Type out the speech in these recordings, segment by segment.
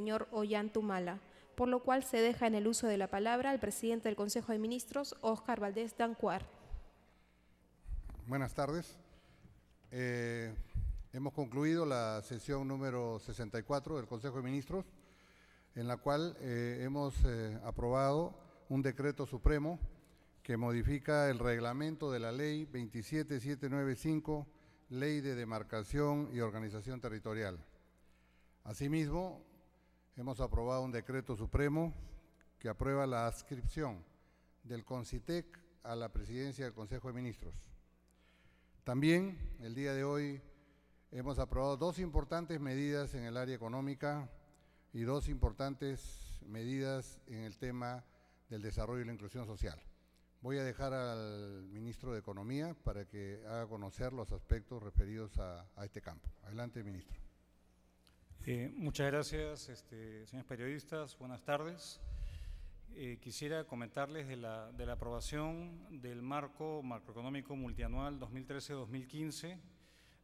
señor Ollantumala, por lo cual se deja en el uso de la palabra al presidente del Consejo de Ministros, Óscar Valdés Dancuar. Buenas tardes. Eh, hemos concluido la sesión número 64 del Consejo de Ministros, en la cual eh, hemos eh, aprobado un decreto supremo que modifica el reglamento de la Ley 27795, Ley de Demarcación y Organización Territorial. Asimismo, hemos aprobado un decreto supremo que aprueba la adscripción del CONCITEC a la presidencia del Consejo de Ministros. También el día de hoy hemos aprobado dos importantes medidas en el área económica y dos importantes medidas en el tema del desarrollo y la inclusión social. Voy a dejar al ministro de Economía para que haga conocer los aspectos referidos a, a este campo. Adelante, ministro. Eh, muchas gracias, este, señores periodistas. Buenas tardes. Eh, quisiera comentarles de la, aprobación del marco macroeconómico multianual 2013-2015,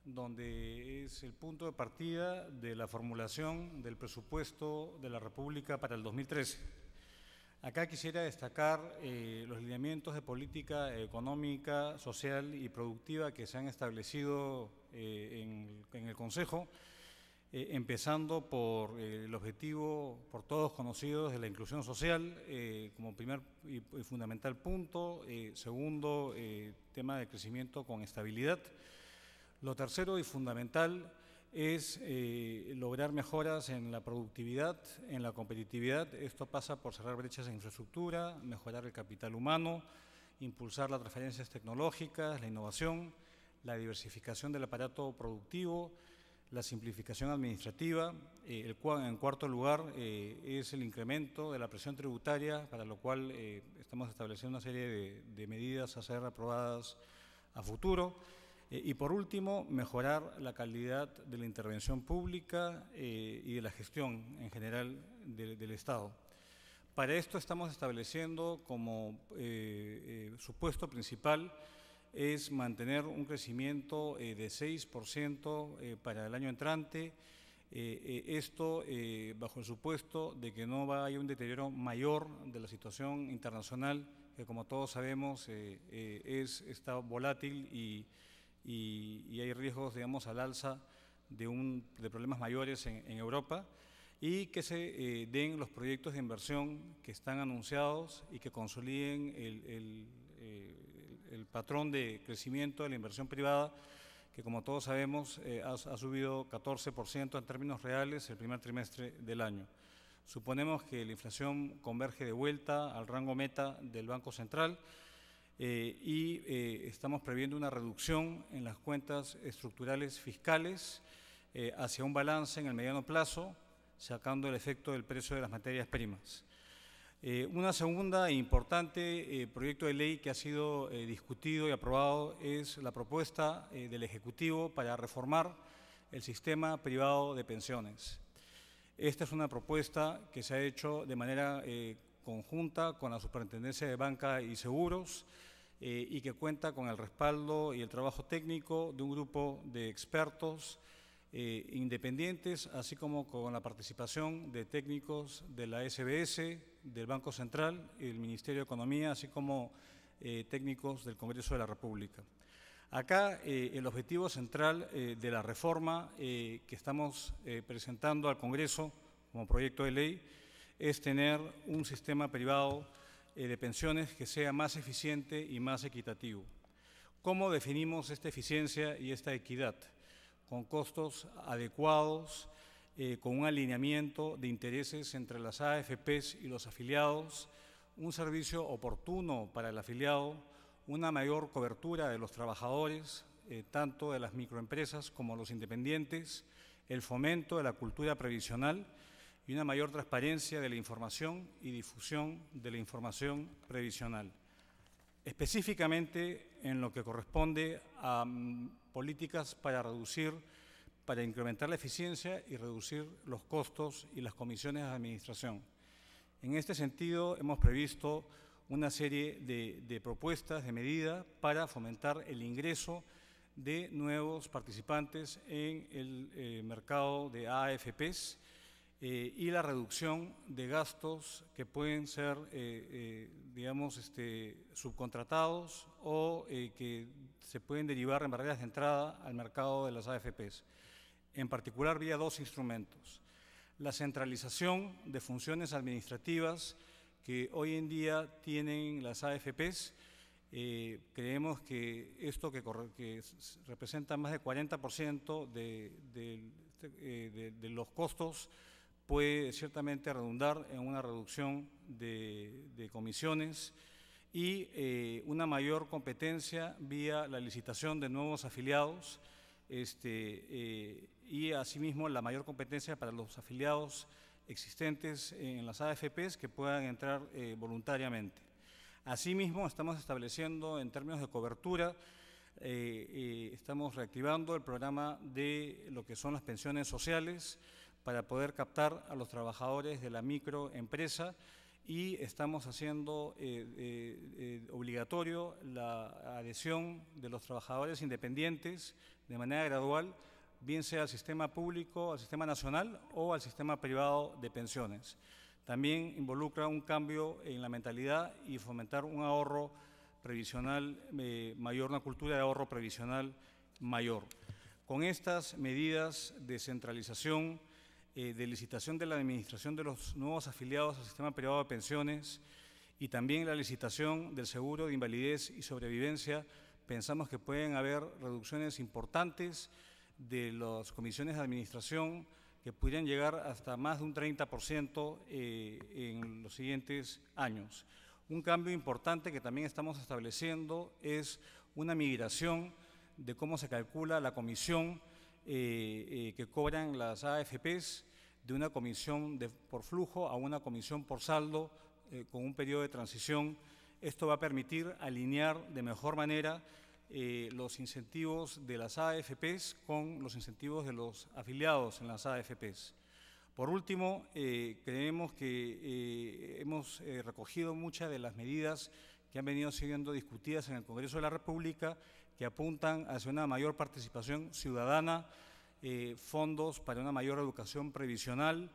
donde es el punto de partida de la formulación del presupuesto de la República para el 2013. Acá quisiera destacar eh, los lineamientos de política económica, social y productiva que se han establecido en el Consejo eh, empezando por eh, el objetivo por todos conocidos de la inclusión social eh, como primer y, fundamental punto, segundo tema de crecimiento con estabilidad. Lo tercero y fundamental es lograr mejoras en la productividad, en la competitividad. Esto pasa por cerrar brechas en infraestructura, mejorar el capital humano, impulsar las transferencias tecnológicas, la innovación, la diversificación del aparato productivo, la simplificación administrativa. Eh, en cuarto lugar eh, es el incremento de la presión tributaria, para lo cual eh, estamos estableciendo una serie de, medidas a ser aprobadas a futuro. y por último, mejorar la calidad de la intervención pública y de la gestión en general del Estado. Para esto estamos estableciendo como supuesto principal es mantener un crecimiento eh, de 6% eh, para el año entrante. Eh, esto bajo el supuesto de que no haya un deterioro mayor de la situación internacional, que como todos sabemos es, está volátil y, hay riesgos, digamos, al alza de, un, de problemas mayores en, Europa y que se den los proyectos de inversión que están anunciados y que consoliden el, el patrón de crecimiento de la inversión privada, que como todos sabemos eh, ha, subido 14% en términos reales el primer trimestre del año. Suponemos que la inflación converge de vuelta al rango meta del Banco Central eh, y eh, estamos previendo una reducción en las cuentas estructurales fiscales hacia un balance en el mediano plazo, sacando el efecto del precio de las materias primas. Eh, una segunda importante eh, proyecto de ley que ha sido eh, discutido y aprobado es la propuesta del Ejecutivo para reformar el sistema privado de pensiones. Esta es una propuesta que se ha hecho de manera conjunta con la Superintendencia de Banca y Seguros y que cuenta con el respaldo y el trabajo técnico de un grupo de expertos independientes, así como con la participación de técnicos de la SBS, del Banco Central y del Ministerio de Economía, así como eh, técnicos del Congreso de la República. Acá eh, el objetivo central eh, de la reforma que estamos presentando al Congreso como proyecto de ley es tener un sistema privado de pensiones que sea más eficiente y más equitativo. ¿Cómo definimos esta eficiencia y esta equidad? Con costos adecuados, eh, con un alineamiento de intereses entre las AFPs y los afiliados, un servicio oportuno para el afiliado, una mayor cobertura de los trabajadores, eh, tanto de las microempresas como los independientes, el fomento de la cultura previsional y una mayor transparencia de la información y difusión de la información previsional. Específicamente en lo que corresponde a mm, políticas para reducir para incrementar la eficiencia y reducir los costos y las comisiones de administración. En este sentido, hemos previsto una serie de, propuestas de medida para fomentar el ingreso de nuevos participantes en el eh, mercado de AFPs eh, y la reducción de gastos que pueden ser, eh, digamos, este, subcontratados o que se pueden derivar en barreras de entrada al mercado de las AFPs en particular vía dos instrumentos. La centralización de funciones administrativas que hoy en día tienen las AFPs. Eh, creemos que esto que, representa más del 40% eh, de, los costos puede ciertamente redundar en una reducción de, comisiones y eh, una mayor competencia vía la licitación de nuevos afiliados este, y asimismo la mayor competencia para los afiliados existentes en las AFPs que puedan entrar eh, voluntariamente. Asimismo, estamos estableciendo en términos de cobertura, eh, eh, estamos reactivando el programa de lo que son las pensiones sociales para poder captar a los trabajadores de la microempresa y estamos haciendo obligatorio la adhesión de los trabajadores independientes de manera gradual bien sea al sistema público, al sistema nacional o al sistema privado de pensiones. También involucra un cambio en la mentalidad y fomentar un ahorro previsional eh, mayor, una cultura de ahorro previsional mayor. Con estas medidas de centralización, eh, de licitación de la administración de los nuevos afiliados al sistema privado de pensiones y también la licitación del seguro de invalidez y sobrevivencia, pensamos que pueden haber reducciones importantes de las comisiones de administración que pudieran llegar hasta más de un 30% eh, en los siguientes años. Un cambio importante que también estamos estableciendo es una migración de cómo se calcula la comisión eh, eh, que cobran las AFPs de una comisión por flujo a una comisión por saldo con un periodo de transición. Esto va a permitir alinear de mejor manera eh, los incentivos de las AFPs con los incentivos de los afiliados en las AFPs. Por último, eh, creemos que eh, hemos recogido muchas de las medidas que han venido siendo discutidas en el Congreso de la República, que apuntan hacia una mayor participación ciudadana, fondos para una mayor educación previsional,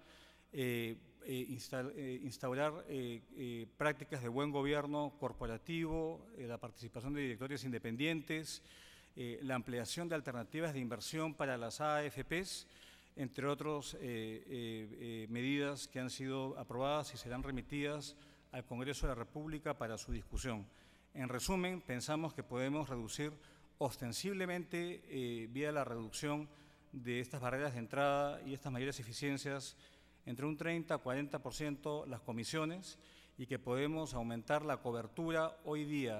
eh, eh, instaurar eh, prácticas de buen gobierno corporativo, la participación de directores independientes, la ampliación de alternativas de inversión para las AFPs, entre otras medidas que han sido aprobadas y serán remitidas al Congreso de la República para su discusión. En resumen, pensamos que podemos reducir ostensiblemente, vía la reducción de estas barreras de entrada y estas mayores eficiencias, entre un 30 a 40% las comisiones y que podemos aumentar la cobertura hoy día